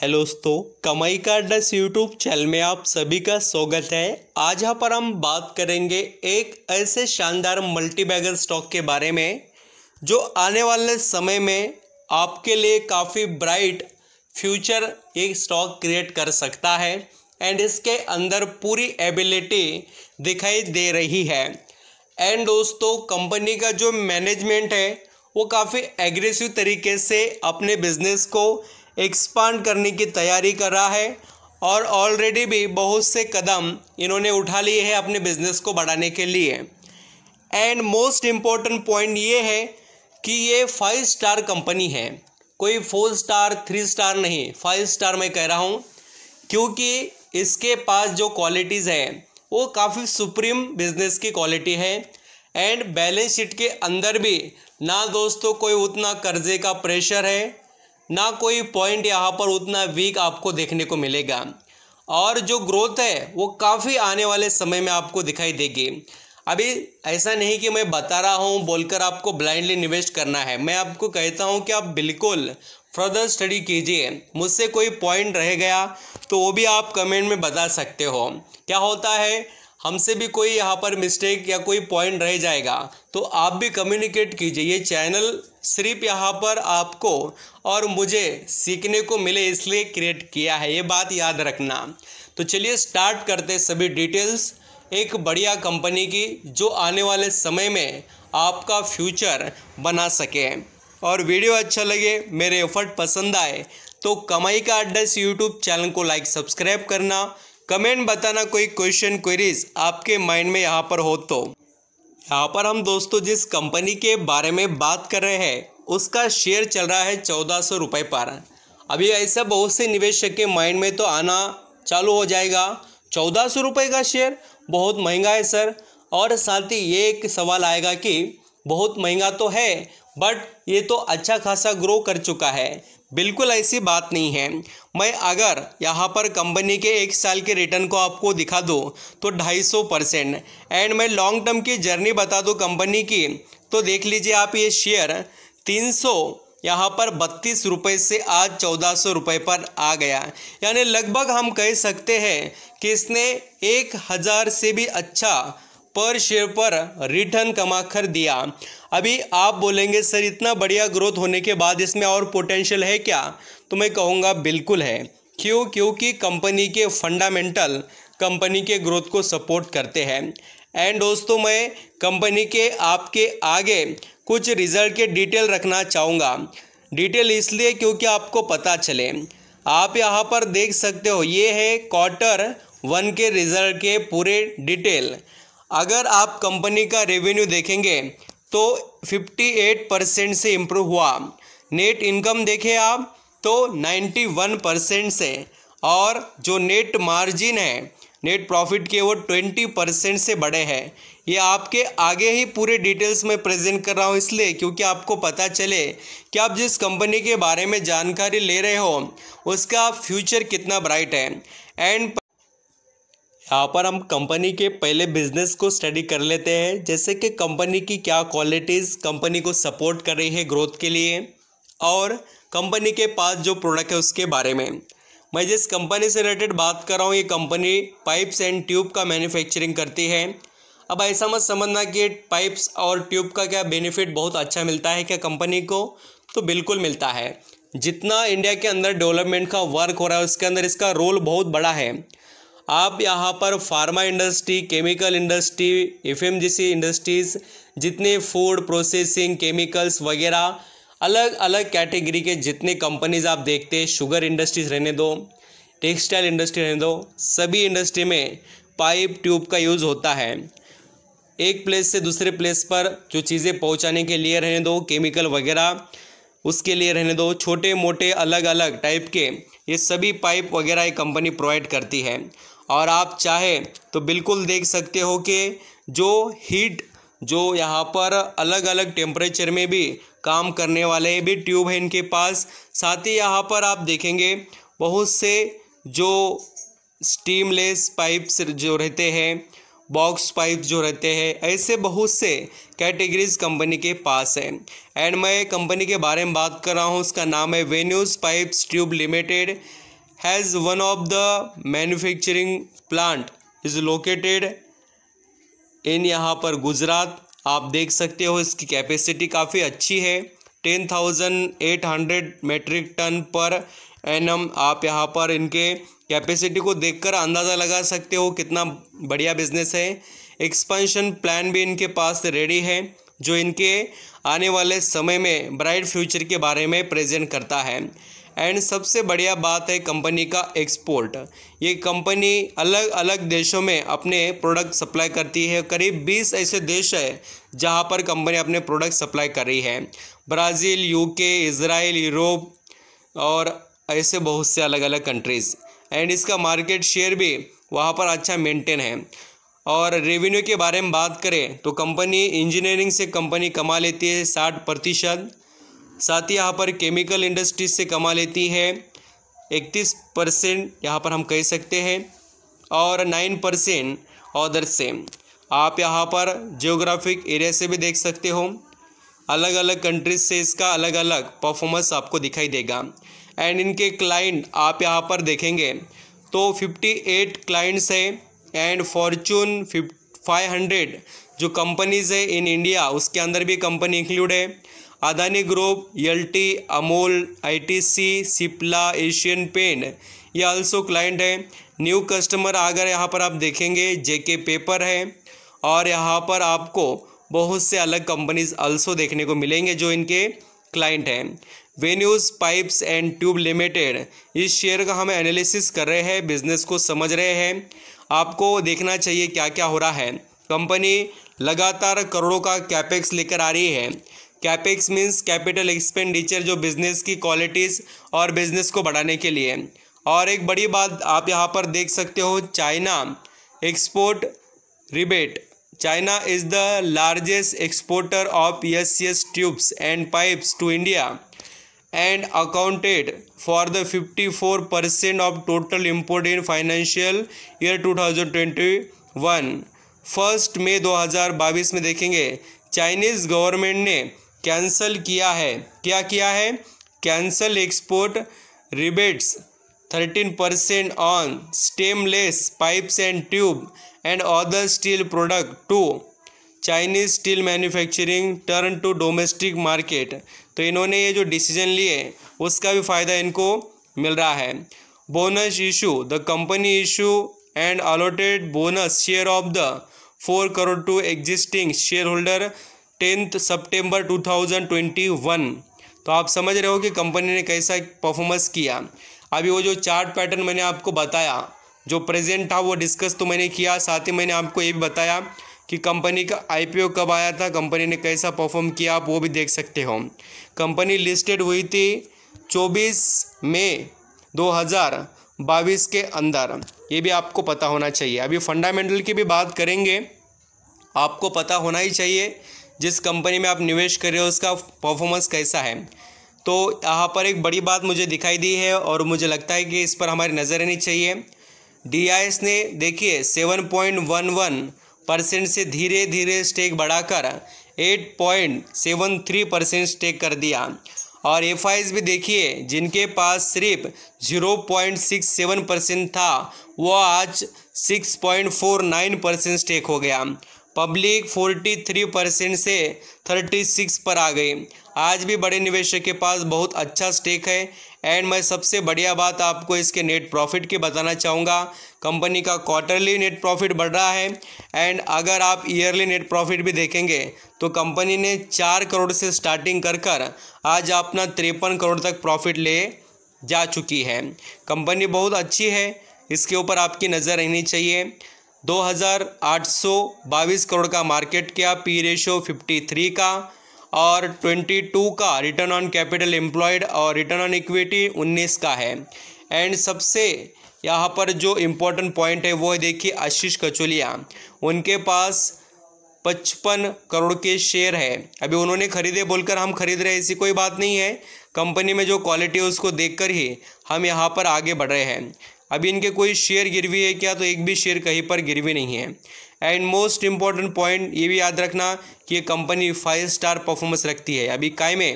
hello दोस्तों कमाई का डस यूट्यूब चैनल में आप सभी का स्वागत है आज यहाँ पर हम बात करेंगे एक ऐसे शानदार मल्टीबैगर स्टॉक के बारे में जो आने वाले समय में आपके लिए काफ़ी ब्राइट फ्यूचर एक स्टॉक क्रिएट कर सकता है एंड इसके अंदर पूरी एबिलिटी दिखाई दे रही है एंड दोस्तों कंपनी का जो मैनेजमेंट है वो काफ़ी एग्रेसिव तरीके से अपने बिजनेस को एक्सपांड करने की तैयारी कर रहा है और ऑलरेडी भी बहुत से कदम इन्होंने उठा लिए हैं अपने बिजनेस को बढ़ाने के लिए एंड मोस्ट इम्पॉर्टेंट पॉइंट ये है कि ये फाइव स्टार कंपनी है कोई फोर स्टार थ्री स्टार नहीं फाइव स्टार मैं कह रहा हूँ क्योंकि इसके पास जो क्वालिटीज़ है वो काफ़ी सुप्रीम बिजनेस की क्वालिटी है एंड बैलेंस शीट के अंदर भी ना दोस्तों कोई उतना कर्जे का प्रेशर है ना कोई पॉइंट यहाँ पर उतना वीक आपको देखने को मिलेगा और जो ग्रोथ है वो काफ़ी आने वाले समय में आपको दिखाई देगी अभी ऐसा नहीं कि मैं बता रहा हूँ बोलकर आपको ब्लाइंडली निवेश करना है मैं आपको कहता हूँ कि आप बिल्कुल फर्दर स्टडी कीजिए मुझसे कोई पॉइंट रह गया तो वो भी आप कमेंट में बता सकते हो क्या होता है हमसे भी कोई यहाँ पर मिस्टेक या कोई पॉइंट रह जाएगा तो आप भी कम्युनिकेट कीजिए ये चैनल सिर्फ यहाँ पर आपको और मुझे सीखने को मिले इसलिए क्रिएट किया है ये बात याद रखना तो चलिए स्टार्ट करते सभी डिटेल्स एक बढ़िया कंपनी की जो आने वाले समय में आपका फ्यूचर बना सके और वीडियो अच्छा लगे मेरे एफर्ट पसंद आए तो कमाई का अड्डा यूट्यूब चैनल को लाइक सब्सक्राइब करना कमेंट बताना कोई क्वेश्चन क्वेरीज आपके माइंड में यहाँ पर हो तो यहाँ पर हम दोस्तों जिस कंपनी के बारे में बात कर रहे हैं उसका शेयर चल रहा है चौदह सौ रुपये पर अभी ऐसा बहुत से निवेशक के माइंड में तो आना चालू हो जाएगा चौदह सौ रुपये का शेयर बहुत महंगा है सर और साथ ही ये एक सवाल आएगा कि बहुत महंगा तो है बट ये तो अच्छा खासा ग्रो कर चुका है बिल्कुल ऐसी बात नहीं है मैं अगर यहाँ पर कंपनी के एक साल के रिटर्न को आपको दिखा दूँ तो 250 परसेंट एंड मैं लॉन्ग टर्म की जर्नी बता दूँ कंपनी की तो देख लीजिए आप ये शेयर 300 यहाँ पर बत्तीस रुपये से आज चौदह सौ रुपये पर आ गया यानी लगभग हम कह सकते हैं कि इसने एक हज़ार से भी अच्छा पर शेयर पर रिटर्न कमा कर दिया अभी आप बोलेंगे सर इतना बढ़िया ग्रोथ होने के बाद इसमें और पोटेंशियल है क्या तो मैं कहूँगा बिल्कुल है क्यों क्योंकि कंपनी के फंडामेंटल कंपनी के ग्रोथ को सपोर्ट करते हैं एंड दोस्तों मैं कंपनी के आपके आगे कुछ रिजल्ट के डिटेल रखना चाहूँगा डिटेल इसलिए क्योंकि आपको पता चले आप यहाँ पर देख सकते हो ये है क्वार्टर वन के रिजल्ट के पूरे डिटेल अगर आप कंपनी का रेवेन्यू देखेंगे तो 58 परसेंट से इम्प्रूव हुआ नेट इनकम देखें आप तो 91 परसेंट से और जो नेट मार्जिन है नेट प्रॉफिट के वो 20 परसेंट से बड़े हैं ये आपके आगे ही पूरे डिटेल्स में प्रेजेंट कर रहा हूँ इसलिए क्योंकि आपको पता चले कि आप जिस कंपनी के बारे में जानकारी ले रहे हो उसका फ्यूचर कितना ब्राइट है एंड यहाँ पर हम कंपनी के पहले बिजनेस को स्टडी कर लेते हैं जैसे कि कंपनी की क्या क्वालिटीज़ कंपनी को सपोर्ट कर रही है ग्रोथ के लिए और कंपनी के पास जो प्रोडक्ट है उसके बारे में मैं जिस कंपनी से रिलेटेड बात कर रहा हूँ ये कंपनी पाइप्स एंड ट्यूब का मैन्युफैक्चरिंग करती है अब ऐसा मत समझना कि पाइप्स और ट्यूब का क्या बेनिफिट बहुत अच्छा मिलता है क्या कंपनी को तो बिल्कुल मिलता है जितना इंडिया के अंदर डेवलपमेंट का वर्क हो रहा है उसके अंदर इसका रोल बहुत बड़ा है आप यहाँ पर pharma industry chemical industry FMCG industries जितने फूड प्रोसेसिंग केमिकल्स वगैरह अलग अलग कैटेगरी के जितने कंपनीज आप देखते हैं शुगर इंडस्ट्रीज रहने दो टेक्सटाइल इंडस्ट्री रहने दो सभी इंडस्ट्री में पाइप ट्यूब का यूज़ होता है एक प्लेस से दूसरे प्लेस पर जो चीज़ें पहुंचाने के लिए रहने दो केमिकल वगैरह उसके लिए रहने दो छोटे मोटे अलग अलग टाइप के ये सभी पाइप वगैरह ये कंपनी प्रोवाइड करती है और आप चाहे तो बिल्कुल देख सकते हो कि जो हीट जो यहाँ पर अलग अलग टेम्परेचर में भी काम करने वाले भी ट्यूब हैं इनके पास साथ ही यहाँ पर आप देखेंगे बहुत से जो स्टीमलेस पाइप्स जो रहते हैं बॉक्स पाइप जो रहते हैं ऐसे बहुत से कैटेगरीज कंपनी के पास हैं एंड मैं कंपनी के बारे में बात कर रहा हूँ उसका नाम है Venus pipes tube limited has one of the manufacturing plant is located in यहाँ पर गुजरात आप देख सकते हो इसकी कैपेसिटी काफ़ी अच्छी है ten thousand eight hundred metric ton per annum आप यहाँ पर इनके कैपेसिटी को देखकर अंदाज़ा लगा सकते हो कितना बढ़िया बिजनेस है एक्सपेंशन प्लान भी इनके पास रेडी है जो इनके आने वाले समय में ब्राइट फ्यूचर के बारे में प्रेजेंट करता है एंड सबसे बढ़िया बात है कंपनी का एक्सपोर्ट ये कंपनी अलग अलग देशों में अपने प्रोडक्ट सप्लाई करती है करीब 20 ऐसे देश है जहाँ पर कंपनी अपने प्रोडक्ट सप्लाई कर रही है ब्राज़ील यूके इसराइल यूरोप और ऐसे बहुत से अलग अलग कंट्रीज़ एंड इसका मार्केट शेयर भी वहाँ पर अच्छा मेंटेन है और रेवेन्यू के बारे में बात करें तो कंपनी इंजीनियरिंग से कंपनी कमा लेती है साठ प्रतिशत साथ ही यहाँ पर केमिकल इंडस्ट्रीज से कमा लेती है इकतीस परसेंट यहाँ पर हम कह सकते हैं और नाइन परसेंट ऑदर से आप यहाँ पर जियोग्राफिक एरिया से भी देख सकते हो अलग अलग कंट्रीज से इसका अलग अलग परफॉर्मेंस आपको दिखाई देगा एंड इनके क्लाइंट आप यहाँ पर देखेंगे तो फिफ्टी एट क्लाइंट्स है एंड फॉर्चून हंड्रेड जो कंपनीज है इन इंडिया उसके अंदर भी कंपनी इंक्लूड है अदानी ग्रुप टी Amul ITC Cipla Asian paint ये आल्सो क्लाइंट है न्यू कस्टमर अगर यहाँ पर आप देखेंगे जेके पेपर है और यहाँ पर आपको बहुत से अलग कंपनीज आल्सो देखने को मिलेंगे जो इनके क्लाइंट हैं Venus pipes and tube limited इस शेयर का हम एनालिसिस कर रहे हैं बिजनेस को समझ रहे हैं आपको देखना चाहिए क्या क्या हो रहा है कंपनी लगातार करोड़ों का कैपेक्स लेकर आ रही है कैपेक्स मीन्स कैपिटल एक्सपेंडिचर जो बिज़नेस की क्वालिटीज़ और बिज़नेस को बढ़ाने के लिए और एक बड़ी बात आप यहाँ पर देख सकते हो China export rebate China is the largest exporter of S S tubes and pipes to India and accounted for the fifty four percent of total import in financial year two thousand twenty one first मई बाईस में देखेंगे Chinese government ने cancel किया है क्या किया है cancel export rebates thirteen percent on seamless pipes and tube and other steel product to Chinese steel manufacturing turn to domestic market तो इन्होंने ये जो डिसीजन लिए उसका भी फ़ायदा इनको मिल रहा है bonus issue the company issue and allotted bonus share of the four crore to existing share holder tenth September 2021 तो आप समझ रहे हो कि कंपनी ने कैसा परफॉर्मेंस किया अभी वो जो चार्ट पैटर्न मैंने आपको बताया जो प्रेजेंट था वो डिस्कस तो मैंने किया साथ ही मैंने आपको ये भी बताया कि कंपनी का आईपीओ कब आया था कंपनी ने कैसा परफॉर्म किया आप वो भी देख सकते हो कंपनी लिस्टेड हुई थी 24 मई बाईस के अंदर ये भी आपको पता होना चाहिए अभी फंडामेंटल की भी बात करेंगे आपको पता होना ही चाहिए जिस कंपनी में आप निवेश कर रहे हो उसका परफॉर्मेंस कैसा है तो यहाँ पर एक बड़ी बात मुझे दिखाई दी है और मुझे लगता है कि इस पर हमारी नज़र रहनी चाहिए डी ने देखिए seven point one one percent से धीरे धीरे स्टेक बढ़ाकर eight point seven three percent stake कर दिया और एफ भी देखिए जिनके पास सिर्फ zero point six seven percent था वो आज six point four nine percent stake हो गया पब्लिक 43 परसेंट से 36 पर आ गई आज भी बड़े निवेशक के पास बहुत अच्छा स्टेक है एंड मैं सबसे बढ़िया बात आपको इसके नेट प्रॉफिट की बताना चाहूँगा कंपनी का क्वार्टरली नेट प्रॉफिट बढ़ रहा है एंड अगर आप ईयरली नेट प्रॉफिट भी देखेंगे तो कंपनी ने चार करोड़ से स्टार्टिंग कर कर आज अपना तिरपन करोड़ तक प्रॉफिट ले जा चुकी है कंपनी बहुत अच्छी है इसके ऊपर आपकी नज़र रहनी चाहिए 2,822 करोड़ का मार्केट किया पी रेशो 53 का और 22 का रिटर्न ऑन कैपिटल एम्प्लॉयड और रिटर्न ऑन इक्विटी 19 का है एंड सबसे यहाँ पर जो इम्पोर्टेंट पॉइंट है वो है देखिए आशीष कचोलिया उनके पास पचपन करोड़ के शेयर है अभी उन्होंने खरीदे बोलकर हम खरीद रहे ऐसी कोई बात नहीं है कंपनी में जो क्वालिटी है उसको देखकर ही हम यहाँ पर आगे बढ़ रहे हैं अभी इनके कोई शेयर गिरवी है क्या तो एक भी शेयर कहीं पर गिरवी नहीं है एंड मोस्ट इम्पॉर्टेंट पॉइंट ये भी याद रखना कि ये कंपनी फाइव स्टार परफॉर्मेंस रखती है अभी कायम है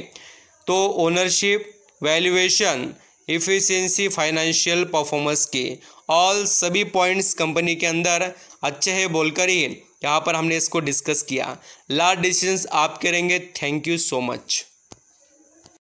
तो ownership valuation efficiency financial performance के ऑल सभी पॉइंट्स कंपनी के अंदर अच्छे है बोलकर ही यहाँ पर हमने इसको डिस्कस किया लास्ट डिसीजन आप करेंगे थैंक यू सो मच